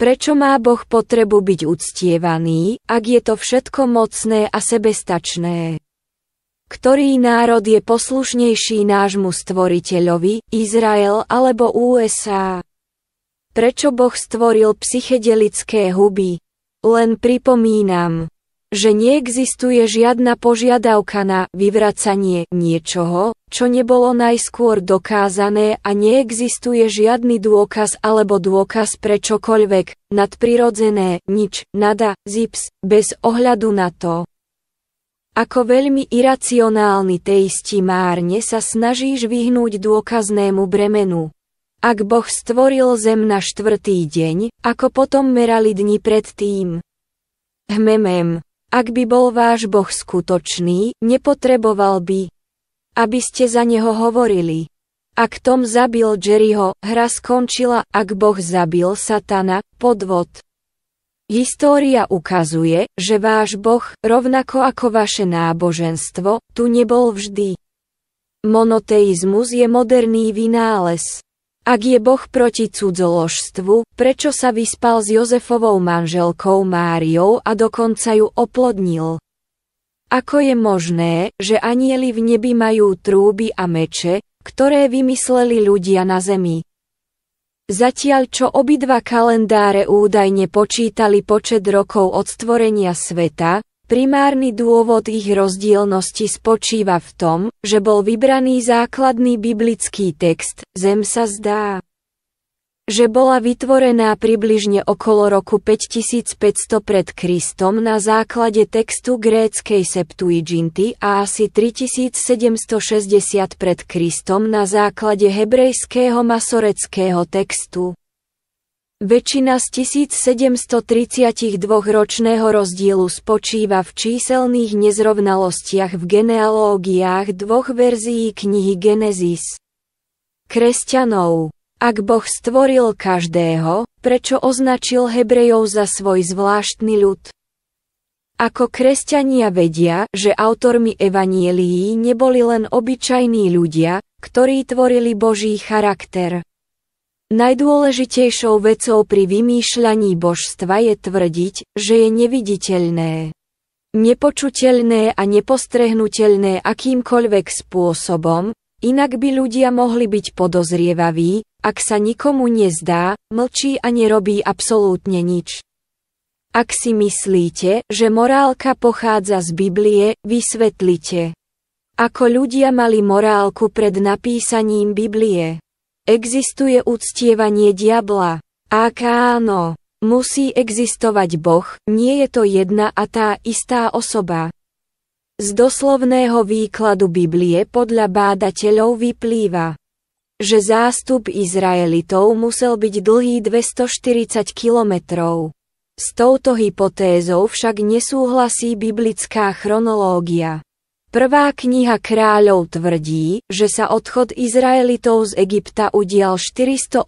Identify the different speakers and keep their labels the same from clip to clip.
Speaker 1: Prečo má Boh potrebu byť uctievaný, ak je to všetko mocné a sebestačné? Ktorý národ je poslušnejší nášmu stvoriteľovi, Izrael alebo USA? Prečo Boh stvoril psychedelické huby? Len pripomínam, že neexistuje žiadna požiadavka na vyvracanie niečoho, čo nebolo najskôr dokázané a neexistuje žiadny dôkaz alebo dôkaz pre čokoľvek, nadprirodzené, nič, nada, zips, bez ohľadu na to. Ako veľmi iracionálny teisti márne sa snažíš vyhnúť dôkaznému bremenu. Ak Boh stvoril zem na štvrtý deň, ako potom merali dni predtým. Hmemem. Ak by bol váš Boh skutočný, nepotreboval by, aby ste za neho hovorili. Ak Tom zabil Jerryho, hra skončila, ak Boh zabil Satana, podvod. História ukazuje, že váš Boh, rovnako ako vaše náboženstvo, tu nebol vždy. Monoteizmus je moderný vynález. Ak je Boh proti cudzoložstvu, prečo sa vyspal s Jozefovou manželkou Máriou a dokonca ju oplodnil? Ako je možné, že anieli v nebi majú trúby a meče, ktoré vymysleli ľudia na zemi? Zatiaľ čo obidva kalendáre údajne počítali počet rokov od stvorenia sveta, Primárny dôvod ich rozdielnosti spočíva v tom, že bol vybraný základný biblický text, zem sa zdá, že bola vytvorená približne okolo roku 5500 pred Kristom na základe textu gréckej septuiginty a asi 3760 pred Kristom na základe hebrejského masoreckého textu. Väčšina z 1732 ročného rozdielu spočíva v číselných nezrovnalostiach v genealógiách dvoch verzií knihy Genesis. Kresťanov. Ak Boh stvoril každého, prečo označil Hebrejov za svoj zvláštny ľud? Ako kresťania vedia, že autormi evanielií neboli len obyčajní ľudia, ktorí tvorili Boží charakter. Najdôležitejšou vecou pri vymýšľaní božstva je tvrdiť, že je neviditeľné, nepočuteľné a nepostrehnutelné akýmkoľvek spôsobom, inak by ľudia mohli byť podozrievaví, ak sa nikomu nezdá, mlčí a nerobí absolútne nič. Ak si myslíte, že morálka pochádza z Biblie, vysvetlite. Ako ľudia mali morálku pred napísaním Biblie? Existuje uctievanie diabla. Ak áno, musí existovať Boh, nie je to jedna a tá istá osoba. Z doslovného výkladu Biblie podľa bádateľov vyplýva, že zástup Izraelitov musel byť dlhý 240 kilometrov. S touto hypotézou však nesúhlasí biblická chronológia. Prvá kniha kráľov tvrdí, že sa odchod Izraelitov z Egypta udial 480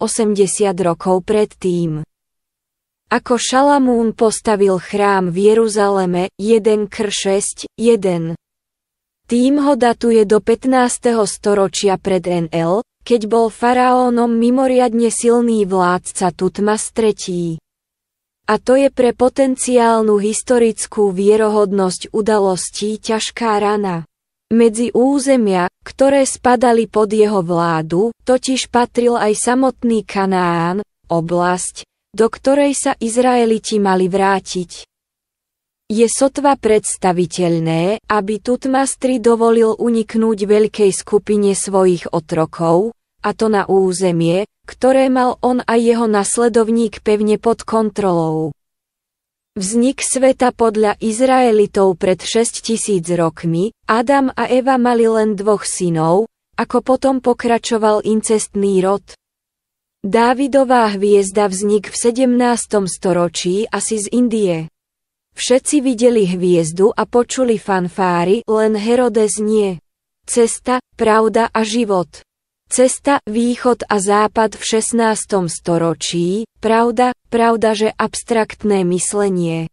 Speaker 1: rokov predtým. Ako Šalamún postavil chrám v Jeruzaleme 1 kr 6, 1. Tým ho datuje do 15. storočia pred NL, keď bol faraónom mimoriadne silný vládca Tutmas III. A to je pre potenciálnu historickú vierohodnosť udalostí ťažká rana. Medzi územia, ktoré spadali pod jeho vládu, totiž patril aj samotný Kanaán, oblasť, do ktorej sa Izraeliti mali vrátiť. Je sotva predstaviteľné, aby Tutmastri dovolil uniknúť veľkej skupine svojich otrokov, a to na územie, ktoré mal on a jeho nasledovník pevne pod kontrolou. Vznik sveta podľa Izraelitov pred 6000 rokmi, Adam a Eva mali len dvoch synov, ako potom pokračoval incestný rod. Dávidová hviezda vznik v 17. storočí asi z Indie. Všetci videli hviezdu a počuli fanfári, len Herodes nie. Cesta, pravda a život. Cesta, východ a západ v 16. storočí, pravda, pravda, že abstraktné myslenie.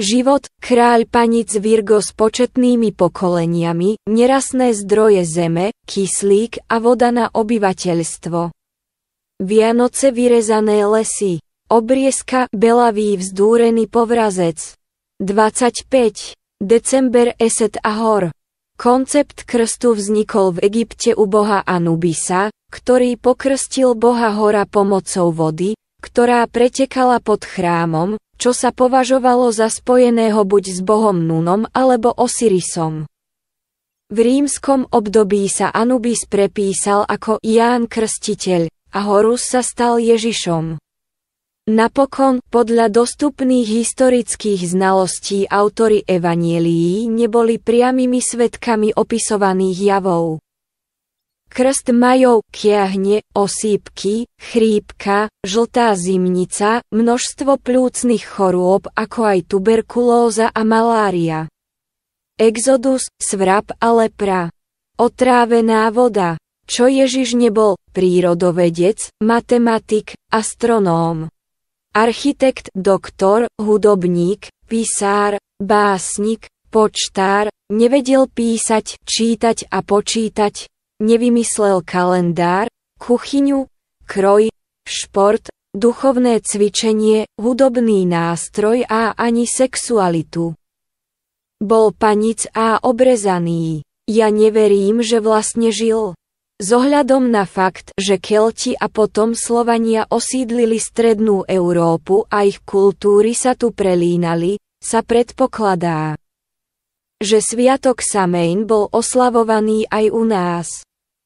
Speaker 1: Život, kráľ panic Virgo s početnými pokoleniami, nerasné zdroje zeme, kyslík a voda na obyvateľstvo. Vianoce vyrezané lesy, obrieska, belavý vzdúrený povrazec. 25. December Eset hor. Koncept krstu vznikol v Egypte u boha Anubisa, ktorý pokrstil boha hora pomocou vody, ktorá pretekala pod chrámom, čo sa považovalo za spojeného buď s bohom Nunom alebo Osirisom. V rímskom období sa Anubis prepísal ako Ján Krstiteľ a Horus sa stal Ježišom. Napokon, podľa dostupných historických znalostí autory evanielií neboli priamými svetkami opisovaných javov. Krst majov, kiahne, osýpky, chrípka, žltá zimnica, množstvo plúcnych chorôb ako aj tuberkulóza a malária. Exodus, svrab a lepra. Otrávená voda. Čo Ježiš nebol? Prírodovedec, matematik, astronóm. Architekt, doktor, hudobník, pisár, básnik, počtár, nevedel písať, čítať a počítať, nevymyslel kalendár, kuchyňu, kroj, šport, duchovné cvičenie, hudobný nástroj a ani sexualitu. Bol panic a obrezaný. Ja neverím, že vlastne žil. Zohľadom na fakt, že Kelti a potom Slovania osídlili strednú Európu a ich kultúry sa tu prelínali, sa predpokladá, že sviatok Samein bol oslavovaný aj u nás.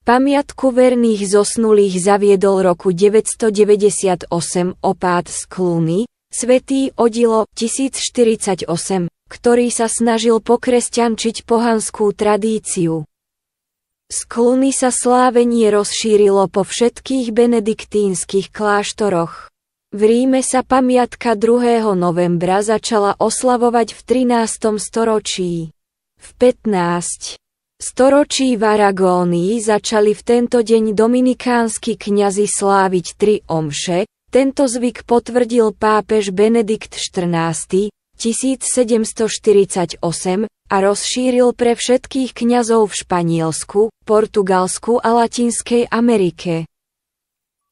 Speaker 1: Pamiatku verných zosnulých zaviedol roku 998 opát z Kluny, svetý Odilo 1048, ktorý sa snažil pokresťančiť pohanskú tradíciu. Sklony sa slávenie rozšírilo po všetkých benediktínskych kláštoroch. V Ríme sa pamiatka 2. novembra začala oslavovať v 13. storočí. V 15. storočí v Aragónii začali v tento deň dominikánsky kňazi sláviť tri omše, tento zvyk potvrdil pápež Benedikt XIV, 1748 a rozšíril pre všetkých kňazov v Španielsku, Portugalsku a Latinskej Amerike.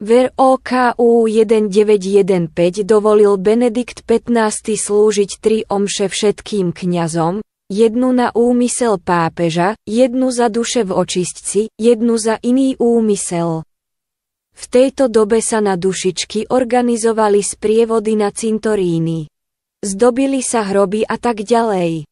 Speaker 1: Ver OKU 1915 dovolil Benedikt XV slúžiť tri omše všetkým kňazom, jednu na úmysel pápeža, jednu za duše v očistci, jednu za iný úmysel. V tejto dobe sa na dušičky organizovali sprievody na cintoríny zdobili sa hroby a tak ďalej.